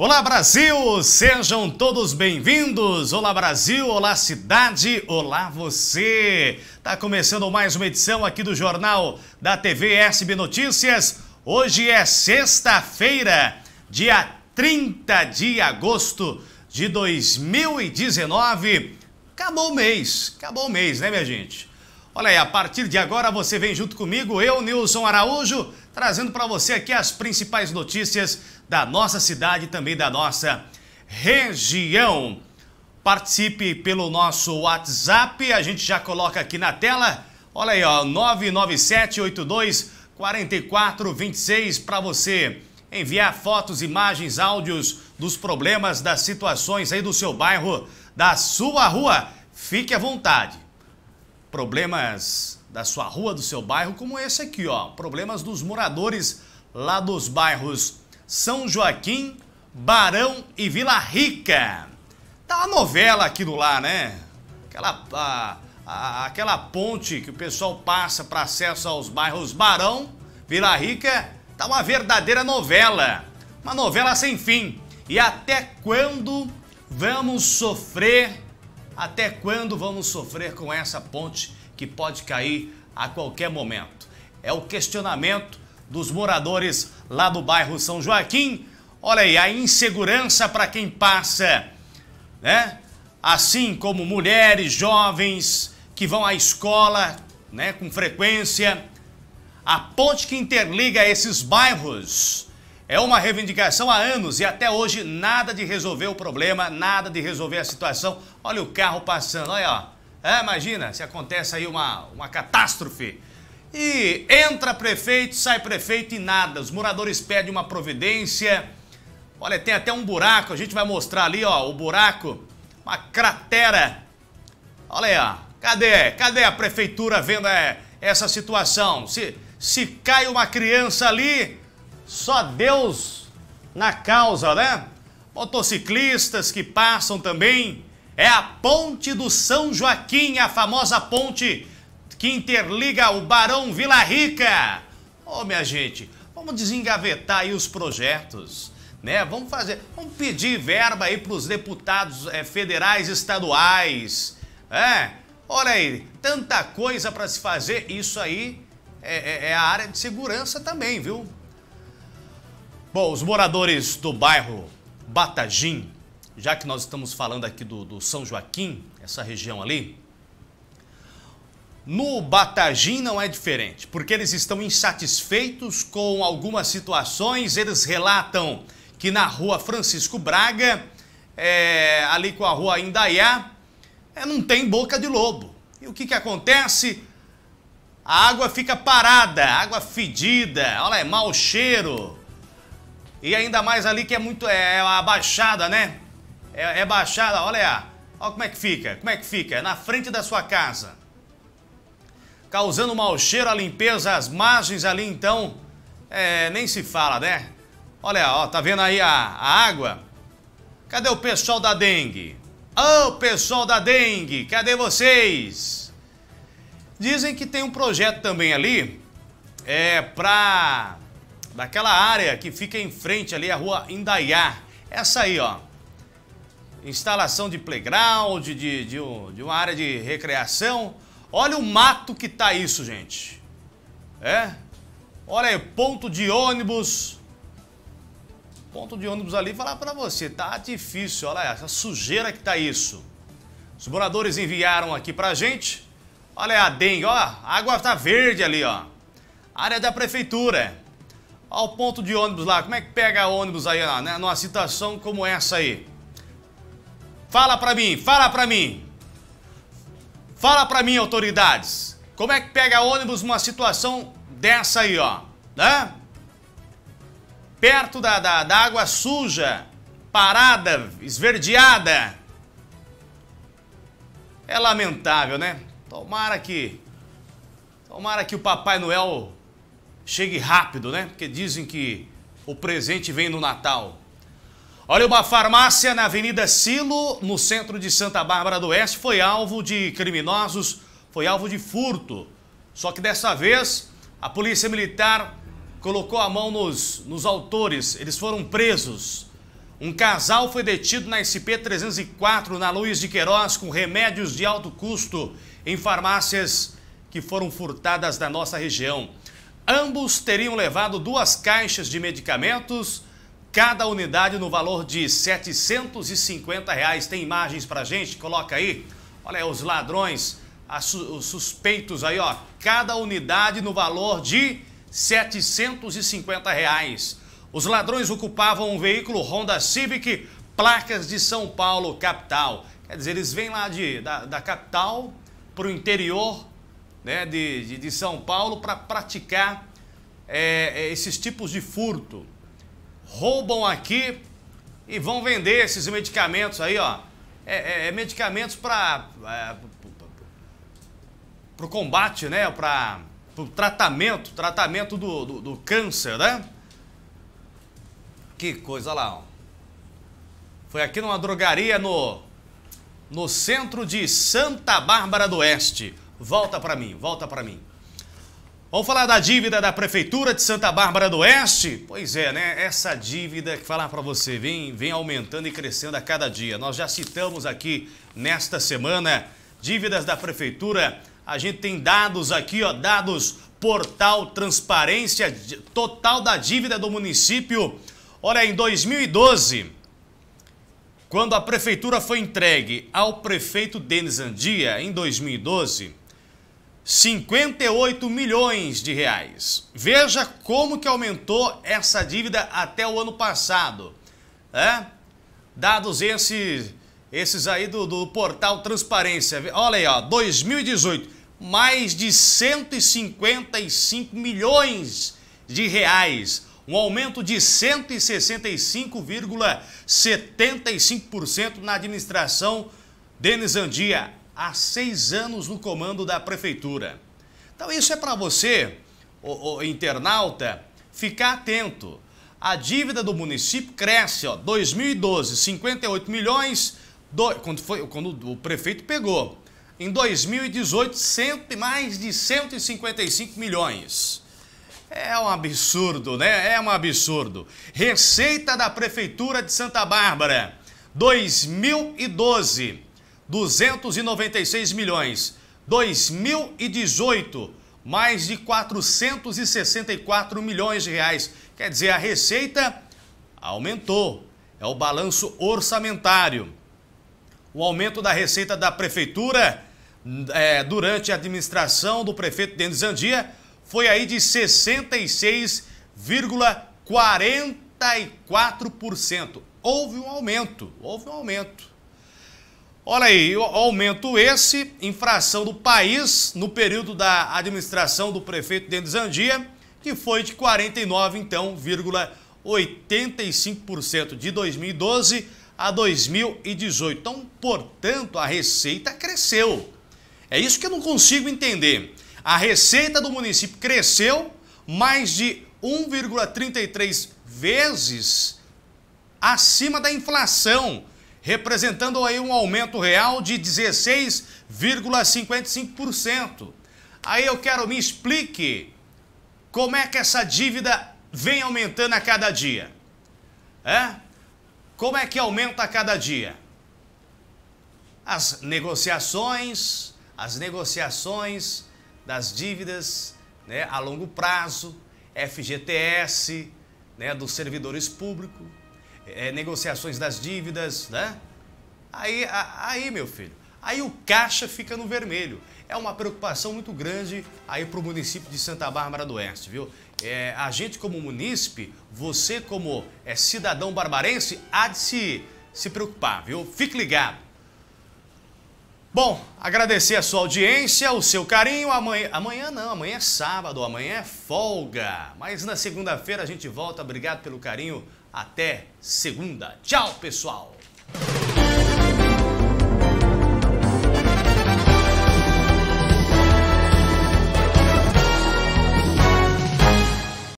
Olá Brasil, sejam todos bem-vindos. Olá Brasil, olá cidade, olá você. Tá começando mais uma edição aqui do Jornal da TV SB Notícias. Hoje é sexta-feira, dia 30 de agosto de 2019. Acabou o mês, acabou o mês, né minha gente? Olha aí, a partir de agora você vem junto comigo, eu, Nilson Araújo, trazendo para você aqui as principais notícias da nossa cidade e também da nossa região. Participe pelo nosso WhatsApp, a gente já coloca aqui na tela. Olha aí, ó, 997-82-4426 para você enviar fotos, imagens, áudios dos problemas, das situações aí do seu bairro, da sua rua. Fique à vontade. Problemas da sua rua, do seu bairro, como esse aqui, ó. Problemas dos moradores lá dos bairros São Joaquim, Barão e Vila Rica. Tá uma novela aquilo lá, né? Aquela, a, a, aquela ponte que o pessoal passa para acesso aos bairros Barão, Vila Rica, tá uma verdadeira novela. Uma novela sem fim. E até quando vamos sofrer? Até quando vamos sofrer com essa ponte que pode cair a qualquer momento. É o questionamento dos moradores lá do bairro São Joaquim. Olha aí, a insegurança para quem passa, né? Assim como mulheres, jovens que vão à escola, né, com frequência. A ponte que interliga esses bairros é uma reivindicação há anos e até hoje nada de resolver o problema, nada de resolver a situação. Olha o carro passando, olha, ó. É, imagina, se acontece aí uma, uma catástrofe. E entra prefeito, sai prefeito e nada. Os moradores pedem uma providência. Olha, tem até um buraco, a gente vai mostrar ali, ó, o buraco, uma cratera. Olha aí, ó. Cadê? Cadê a prefeitura vendo é, essa situação? Se, se cai uma criança ali, só Deus na causa, né? Motociclistas que passam também é a Ponte do São Joaquim, a famosa ponte que interliga o Barão Vila Rica. Ô, oh, minha gente, vamos desengavetar aí os projetos, né? Vamos fazer, vamos pedir verba aí para os deputados é, federais estaduais, é? Olha aí, tanta coisa para se fazer, isso aí é, é, é a área de segurança também, viu? Bom, os moradores do bairro Batagim, já que nós estamos falando aqui do, do São Joaquim, essa região ali, no Batagim não é diferente, porque eles estão insatisfeitos com algumas situações. Eles relatam que na rua Francisco Braga, é, ali com a rua Indaiá, é, não tem boca de lobo. E o que, que acontece? A água fica parada, água fedida, olha, é mau cheiro. E ainda mais ali que é muito. é, é a baixada, né? é, é baixada, olha aí. Olha como é que fica, como é que fica, é na frente da sua casa. Causando mau cheiro, a limpeza, as margens ali então, é, nem se fala, né? Olha, ó, tá vendo aí a, a água? Cadê o pessoal da dengue? Ô, oh, pessoal da dengue, cadê vocês? Dizem que tem um projeto também ali, é, pra... daquela área que fica em frente ali, a rua Indaiá. Essa aí, ó instalação de playground, de, de, de, um, de uma área de recreação. Olha o mato que tá isso, gente. É? Olha aí, ponto de ônibus. Ponto de ônibus ali, falar para você, tá difícil, olha essa sujeira que tá isso. Os moradores enviaram aqui pra gente. Olha a dengue, ó, a água tá verde ali, ó. Área da prefeitura. Olha é. o ponto de ônibus lá, como é que pega ônibus aí, ó, né? numa situação como essa aí? Fala pra mim, fala pra mim. Fala pra mim, autoridades. Como é que pega ônibus numa situação dessa aí, ó? Né? Perto da, da, da água suja, parada, esverdeada. É lamentável, né? Tomara que. Tomara que o Papai Noel chegue rápido, né? Porque dizem que o presente vem no Natal. Olha, uma farmácia na Avenida Silo, no centro de Santa Bárbara do Oeste, foi alvo de criminosos, foi alvo de furto. Só que dessa vez, a polícia militar colocou a mão nos, nos autores, eles foram presos. Um casal foi detido na SP-304, na Luiz de Queiroz, com remédios de alto custo em farmácias que foram furtadas da nossa região. Ambos teriam levado duas caixas de medicamentos Cada unidade no valor de R$ 750. Reais. Tem imagens a gente? Coloca aí. Olha aí, os ladrões, os suspeitos aí, ó. Cada unidade no valor de R$ 750. Reais. Os ladrões ocupavam um veículo Honda Civic, placas de São Paulo, capital. Quer dizer, eles vêm lá de, da, da capital para o interior né, de, de, de São Paulo para praticar é, é, esses tipos de furto roubam aqui e vão vender esses medicamentos aí, ó. É, é, é medicamentos para é, para o combate, né? Para o tratamento, tratamento do, do, do, câncer, né? Que coisa lá, ó. Foi aqui numa drogaria no, no centro de Santa Bárbara do Oeste. Volta para mim, volta para mim. Vamos falar da dívida da Prefeitura de Santa Bárbara do Oeste? Pois é, né? Essa dívida que falar para você vem, vem aumentando e crescendo a cada dia. Nós já citamos aqui nesta semana dívidas da Prefeitura. A gente tem dados aqui, ó, dados portal transparência total da dívida do município. Olha, em 2012, quando a Prefeitura foi entregue ao prefeito Denis Andia, em 2012 58 milhões de reais. Veja como que aumentou essa dívida até o ano passado. É? Dados esses, esses aí do, do portal Transparência. Olha aí, ó, 2018, mais de 155 milhões de reais. Um aumento de 165,75% na administração Denis Andia há seis anos no comando da prefeitura. Então isso é para você, o, o, internauta, ficar atento. A dívida do município cresce, ó, 2012, 58 milhões, do, quando, foi, quando o prefeito pegou. Em 2018, cento, mais de 155 milhões. É um absurdo, né? É um absurdo. Receita da Prefeitura de Santa Bárbara, 2012, 296 milhões. 2018, mais de 464 milhões de reais. Quer dizer, a receita aumentou. É o balanço orçamentário. O aumento da receita da prefeitura é, durante a administração do prefeito Denis Andia foi aí de 66,44%. Houve um aumento, houve um aumento. Olha aí, aumento esse, infração do país no período da administração do prefeito Denis Andia, que foi de 49, então, 85% de 2012 a 2018. Então, portanto, a receita cresceu. É isso que eu não consigo entender. A receita do município cresceu mais de 1,33 vezes acima da inflação representando aí um aumento real de 16,55%. Aí eu quero me explique como é que essa dívida vem aumentando a cada dia. É? Como é que aumenta a cada dia? As negociações, as negociações das dívidas né, a longo prazo, FGTS né, dos servidores públicos, é, negociações das dívidas, né? Aí, a, aí, meu filho, aí o caixa fica no vermelho. É uma preocupação muito grande aí para o município de Santa Bárbara do Oeste, viu? É, a gente como munícipe, você como é, cidadão barbarense, há de se, se preocupar, viu? Fique ligado. Bom, agradecer a sua audiência, o seu carinho. Amanhã, amanhã não, amanhã é sábado, amanhã é folga. Mas na segunda-feira a gente volta. Obrigado pelo carinho. Até segunda. Tchau, pessoal!